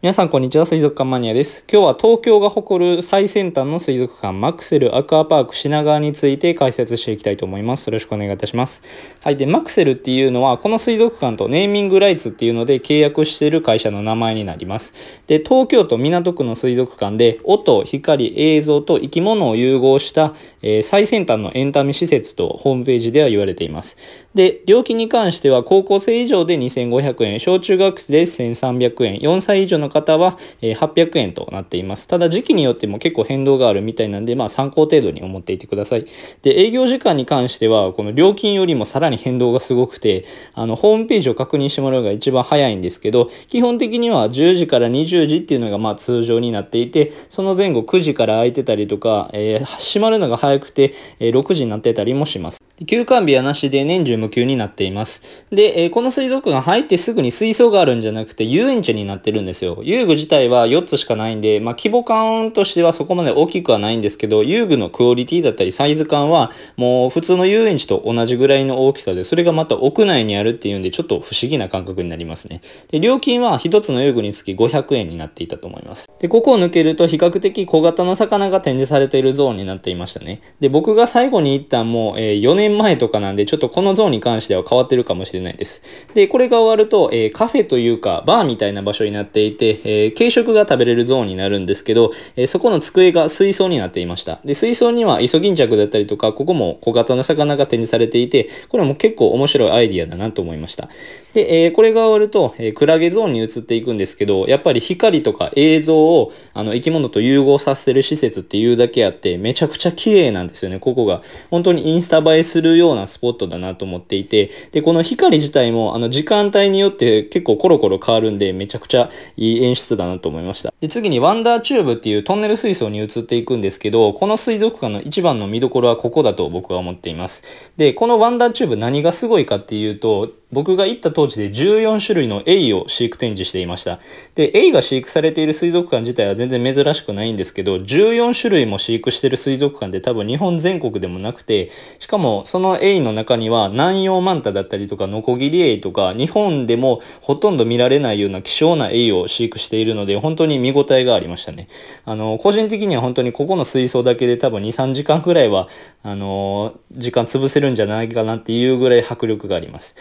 皆さんこんにちは水族館マニアです今日は東京が誇る最先端の水族館マクセルアクアパーク品川について解説していきたいと思いますよろしくお願いいたしますはいでマクセルっていうのはこの水族館とネーミングライツっていうので契約している会社の名前になりますで東京都港区の水族館で音光映像と生き物を融合した、えー、最先端のエンタメ施設とホームページでは言われていますで料金に関しては高校生以上で2500円小中学生で1300円4歳以上のの方は800円となっています。ただ時期によっても結構変動があるみたいなんで、まあ参考程度に思っていてください。で、営業時間に関しては、この料金よりもさらに変動がすごくて、あの、ホームページを確認してもらうのが一番早いんですけど、基本的には10時から20時っていうのがまあ通常になっていて、その前後9時から空いてたりとか、えー、閉まるのが早くて、え6時になってたりもします。休館日はなしで年中無休になっています。で、えー、この水族館入ってすぐに水槽があるんじゃなくて遊園地になってるんですよ。遊具自体は4つしかないんで、まあ、規模感としてはそこまで大きくはないんですけど、遊具のクオリティだったりサイズ感はもう普通の遊園地と同じぐらいの大きさで、それがまた屋内にあるっていうんでちょっと不思議な感覚になりますね。で、料金は1つの遊具につき500円になっていたと思います。で、ここを抜けると比較的小型の魚が展示されているゾーンになっていましたね。で、僕が最後に行ったもう、えー、4年前とかなんで、ちょっとこのゾーンに関しては変わってるかもしれないです。で、これが終わると、えー、カフェというか、バーみたいな場所になっていて、えー、軽食が食べれるゾーンになるんですけど、えそこの机が水槽になっていました。で、水槽にはイソギンチャクだったりとか、ここも小型の魚が展示されていて、これも結構面白いアイディアだなと思いました。で、えこれが終わると、えクラゲゾーンに移っていくんですけど、やっぱり光とか映像をあの生き物と融合させる施設っていうだけあってめちゃくちゃ綺麗なんですよねここが本当にインスタ映えするようなスポットだなと思っていてでこの光自体もあの時間帯によって結構コロコロ変わるんでめちゃくちゃいい演出だなと思いましたで次にワンダーチューブっていうトンネル水槽に移っていくんですけどこの水族館の一番の見どころはここだと僕は思っていますでこのワンダーチューブ何がすごいかっていうと僕が行った当時で14種類のエイを飼育展示していました。で、エイが飼育されている水族館自体は全然珍しくないんですけど、14種類も飼育してる水族館って多分日本全国でもなくて、しかもそのエイの中には南洋マンタだったりとかノコギリエイとか、日本でもほとんど見られないような希少なエイを飼育しているので、本当に見応えがありましたね。あの、個人的には本当にここの水槽だけで多分2、3時間くらいは、あの、時間潰せるんじゃないかなっていうぐらい迫力があります。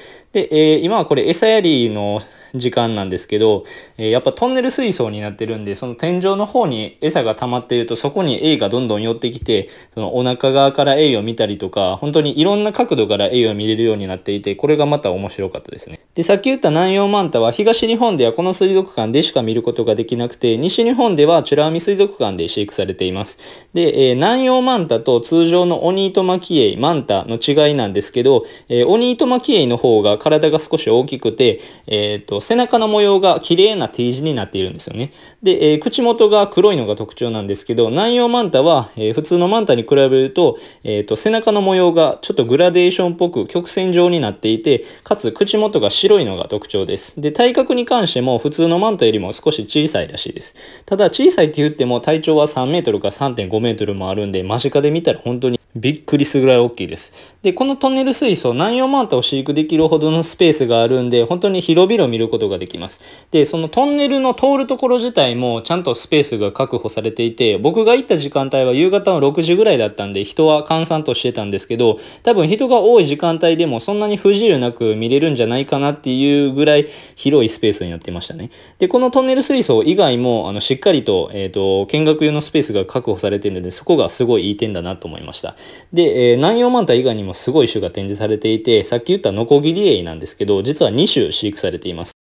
で、えー、今はこれ餌やりの時間なんですけど、えやっぱトンネル水槽になってるんで、その天井の方に餌が溜まっていると、そこにエイがどんどん寄ってきて、そのお腹側からエイを見たりとか、本当にいろんな角度からエイを見れるようになっていて、これがまた面白かったですね。で、さっき言った南洋マンタは東日本ではこの水族館でしか見ることができなくて、西日本では美ら海水族館で飼育されています。で、えー、南洋マンタと通常のオニートマキエイ、マンタの違いなんですけど、えー、オニートマキエイの方が体が少し大きくて、えっ、ー、と、背中の模様が綺麗な T 字になっているんですよね。で、えー、口元が黒いのが特徴なんですけど、南洋マンタは、えー、普通のマンタに比べると、えっ、ー、と、背中の模様がちょっとグラデーションっぽく曲線状になっていて、かつ口元が白いのが特徴です。で、体格に関しても普通のマンタよりも少し小さいらしいです。ただ、小さいって言っても体長は3メートルか3.5メートルもあるんで、間近で見たら本当にびっくりするぐらい大きいです。で、このトンネル水槽、南洋マンタを飼育できるほどのスペースがあるんで、本当に広々見ることができます。で、そのトンネルの通るところ自体も、ちゃんとスペースが確保されていて、僕が行った時間帯は夕方の6時ぐらいだったんで、人は閑散としてたんですけど、多分人が多い時間帯でもそんなに不自由なく見れるんじゃないかなっていうぐらい広いスペースになってましたね。で、このトンネル水槽以外も、あの、しっかりと、えっ、ー、と、見学用のスペースが確保されているので、そこがすごいいい点だなと思いました。で、えー、南洋マンタ以外にもすごい種が展示されていて、さっき言ったノコギリエイなんですけど、実は2種飼育されています。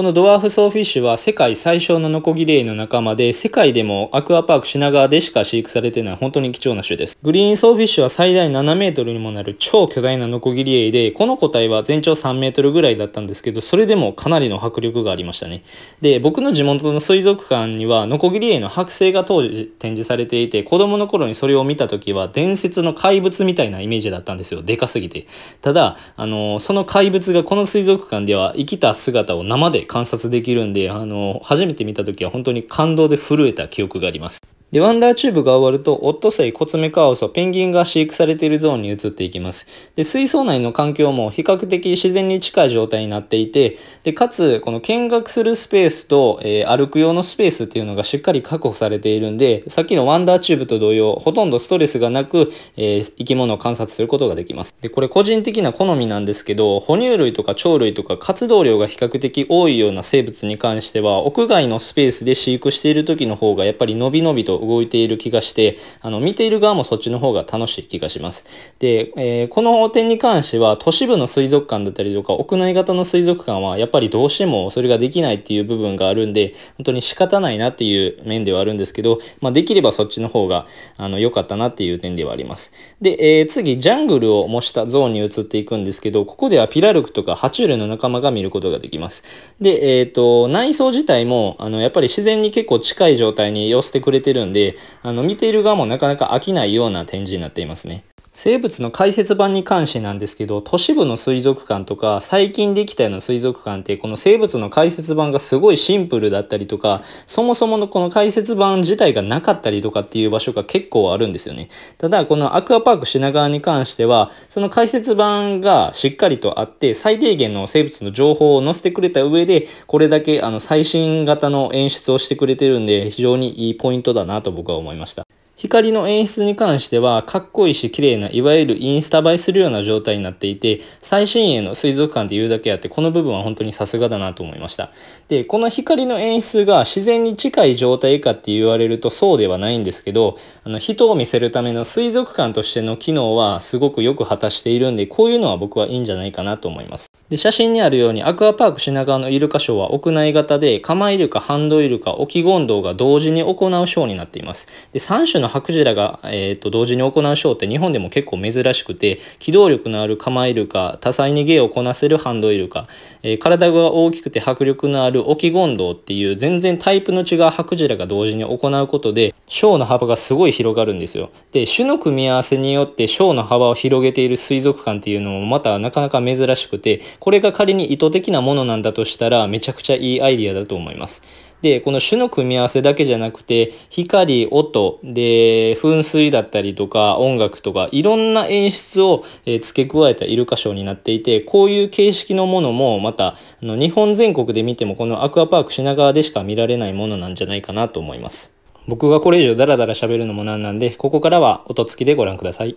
このドワーフソーフィッシュは世界最小のノコギリエイの仲間で、世界でもアクアパーク品川でしか飼育されてない本当に貴重な種です。グリーンソーフィッシュは最大7メートルにもなる超巨大なノコギリエイで、この個体は全長3メートルぐらいだったんですけど、それでもかなりの迫力がありましたね。で、僕の地元の水族館にはノコギリエイの剥製が当時展示されていて、子供の頃にそれを見た時は伝説の怪物みたいなイメージだったんですよ。でかすぎて。ただ、あの、その怪物がこの水族館では生きた姿を生で観察できるんで、あの、初めて見た時は本当に感動で震えた記憶があります。で、ワンダーチューブが終わると、オットセイ、コツメカワウソ、ペンギンが飼育されているゾーンに移っていきます。で、水槽内の環境も比較的自然に近い状態になっていて、で、かつ、この見学するスペースと、えー、歩く用のスペースっていうのがしっかり確保されているんで、さっきのワンダーチューブと同様、ほとんどストレスがなく、えー、生き物を観察することができます。で、これ個人的な好みなんですけど、哺乳類とか鳥類とか活動量が比較的多いような生物に関しては、屋外のスペースで飼育している時の方がやっぱり伸び伸びと動いている気がして、あの、見ている側もそっちの方が楽しい気がします。で、えー、この点に関しては、都市部の水族館だったりとか、屋内型の水族館は、やっぱりどうしてもそれができないっていう部分があるんで、本当に仕方ないなっていう面ではあるんですけど、まあ、できればそっちの方が、あの、良かったなっていう点ではあります。で、えー、次、ジャングルを模したゾーンに移っていくんですけど、ここではピラルクとか爬虫類の仲間が見ることができます。で、えっ、ー、と、内装自体も、あの、やっぱり自然に結構近い状態に寄せてくれてるんんで、あの、見ている側もなかなか飽きないような展示になっていますね。生物の解説版に関してなんですけど、都市部の水族館とか、最近できたような水族館って、この生物の解説版がすごいシンプルだったりとか、そもそものこの解説版自体がなかったりとかっていう場所が結構あるんですよね。ただ、このアクアパーク品川に関しては、その解説版がしっかりとあって、最低限の生物の情報を載せてくれた上で、これだけあの最新型の演出をしてくれてるんで、非常にいいポイントだなと僕は思いました。光の演出に関してはかっこいいし綺麗ないわゆるインスタ映えするような状態になっていて最新鋭の水族館で言うだけあってこの部分は本当にさすがだなと思いましたでこの光の演出が自然に近い状態かって言われるとそうではないんですけどあの人を見せるための水族館としての機能はすごくよく果たしているんでこういうのは僕はいいんじゃないかなと思いますで写真にあるようにアクアパーク品川のイルカショーは屋内型でカマイルカハンドイルカオキゴンドウが同時に行うショーになっていますで3種の白ジラが、えーと、同時に行うショーって日本でも結構珍しくて機動力のあるカマイルカ多彩に芸をこなせるハンドイルカ、えー、体が大きくて迫力のあるオキゴンドウっていう全然タイプの違う白ジラが同時に行うことでショーの幅がすごい広がるんですよで種の組み合わせによってショーの幅を広げている水族館っていうのもまたなかなか珍しくてこれが仮に意図的なものなんだとしたら、めちゃくちゃいいアイディアだと思います。で、この種の組み合わせだけじゃなくて、光、音、で、噴水だったりとか、音楽とか、いろんな演出を、え付け加えたイルカショーになっていて、こういう形式のものも、また、あの日本全国で見ても、このアクアパーク品川でしか見られないものなんじゃないかなと思います。僕がこれ以上ダラダラ喋るのもなんなんで、ここからは音付きでご覧ください。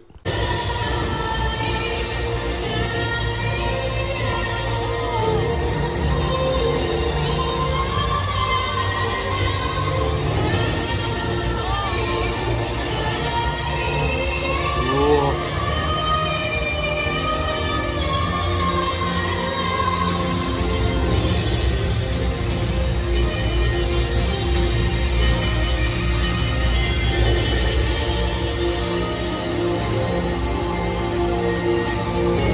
Música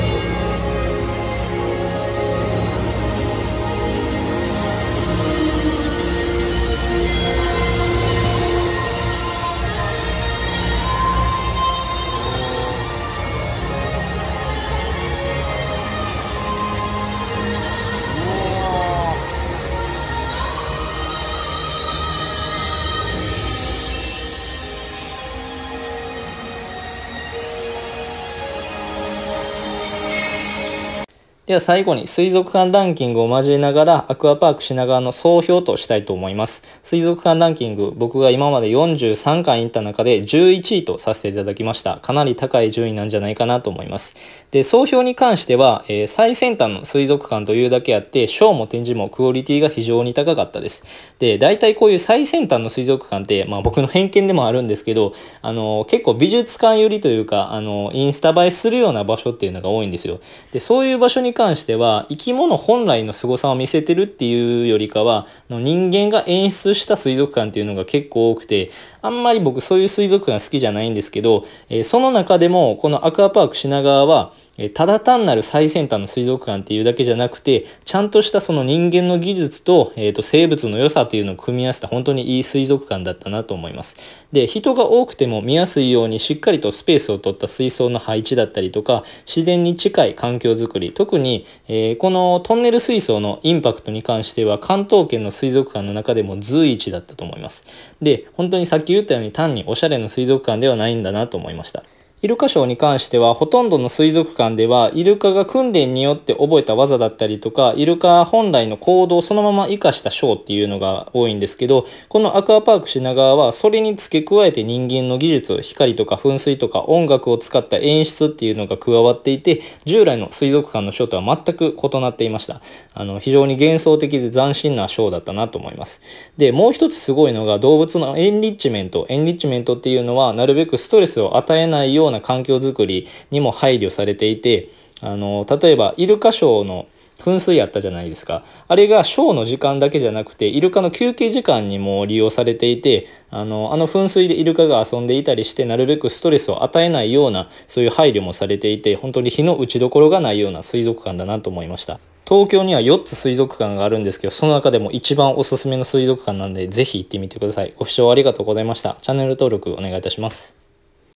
では最後に水族館ランキングを交えながらアクアパーク品川の総評としたいと思います。水族館ランキング、僕が今まで43巻行った中で11位とさせていただきました。かなり高い順位なんじゃないかなと思います。で、総評に関しては、えー、最先端の水族館というだけあって、ショーも展示もクオリティが非常に高かったです。で、大体こういう最先端の水族館って、まあ僕の偏見でもあるんですけど、あのー、結構美術館寄りというか、あのー、インスタ映えするような場所っていうのが多いんですよ。で、そういう場所に関しては生き物本来の凄さを見せてるっていうよりかは人間が演出した水族館っていうのが結構多くてあんまり僕そういう水族館好きじゃないんですけど、えその中でもこのアクアパーク品川は、えただ単なる最先端の水族館っていうだけじゃなくて、ちゃんとしたその人間の技術と,、えー、と生物の良さっていうのを組み合わせた本当にいい水族館だったなと思います。で、人が多くても見やすいようにしっかりとスペースを取った水槽の配置だったりとか、自然に近い環境づくり、特に、えー、このトンネル水槽のインパクトに関しては関東圏の水族館の中でも随一だったと思います。で、本当にさっきき言ったように単におしゃれな水族館ではないんだなと思いました。イルカショーに関してはほとんどの水族館ではイルカが訓練によって覚えた技だったりとかイルカ本来の行動をそのまま生かしたショーっていうのが多いんですけどこのアクアパーク品川はそれに付け加えて人間の技術光とか噴水とか音楽を使った演出っていうのが加わっていて従来の水族館のショーとは全く異なっていましたあの非常に幻想的で斬新なショーだったなと思いますでもう一つすごいのが動物のエンリッチメントエンリッチメントっていうのはなるべくストレスを与えないようような環境づくりにも配慮されていてあの例えばイルカショーの噴水やったじゃないですか。あれがショーの時間だけじゃなくて、イルカの休憩時間にも利用されていて、あの、あの噴水でイルカが遊んでいたりして、なるべくストレスを与えないような、そういう配慮もされていて、本当に日の打ちどころがないような水族館だなと思いました。東京には4つ水族館があるんですけど、その中でも一番おすすめの水族館なんで、ぜひ行ってみてください。ご視聴ありがとうございました。チャンネル登録お願いいたします。